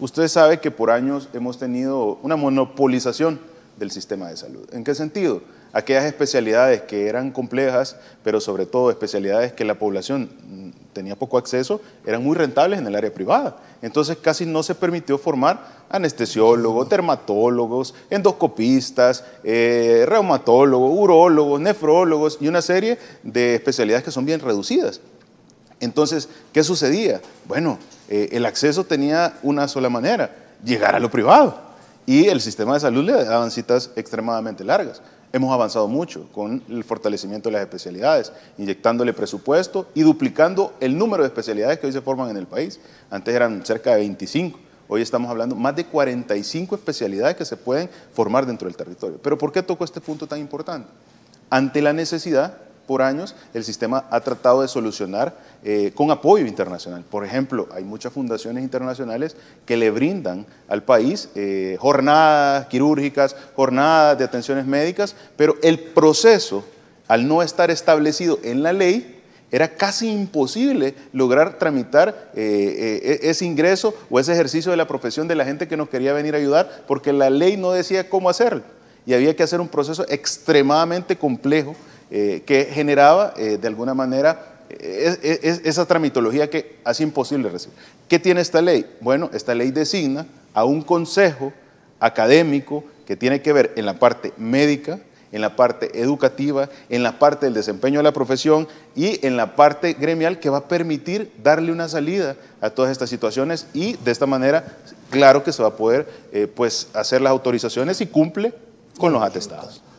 Usted sabe que por años hemos tenido una monopolización del sistema de salud. ¿En qué sentido? Aquellas especialidades que eran complejas, pero sobre todo especialidades que la población mm, tenía poco acceso, eran muy rentables en el área privada. Entonces casi no se permitió formar anestesiólogos, dermatólogos, endoscopistas, eh, reumatólogos, urólogos, nefrólogos y una serie de especialidades que son bien reducidas. Entonces, ¿qué sucedía? Bueno, eh, el acceso tenía una sola manera, llegar a lo privado. Y el sistema de salud le daban citas extremadamente largas. Hemos avanzado mucho con el fortalecimiento de las especialidades, inyectándole presupuesto y duplicando el número de especialidades que hoy se forman en el país. Antes eran cerca de 25. Hoy estamos hablando más de 45 especialidades que se pueden formar dentro del territorio. Pero ¿por qué tocó este punto tan importante? Ante la necesidad por años el sistema ha tratado de solucionar eh, con apoyo internacional. Por ejemplo, hay muchas fundaciones internacionales que le brindan al país eh, jornadas quirúrgicas, jornadas de atenciones médicas, pero el proceso, al no estar establecido en la ley, era casi imposible lograr tramitar eh, e-, ese ingreso o ese ejercicio de la profesión de la gente que nos quería venir a ayudar, porque la ley no decía cómo hacerlo. Y había que hacer un proceso extremadamente complejo eh, que generaba eh, de alguna manera eh, esa tramitología que hace imposible recibir. ¿Qué tiene esta ley? Bueno, esta ley designa a un consejo académico que tiene que ver en la parte médica, en la parte educativa, en la parte del desempeño de la profesión y en la parte gremial que va a permitir darle una salida a todas estas situaciones y de esta manera, claro que se va a poder pues, hacer las autorizaciones y cumple con los atestados.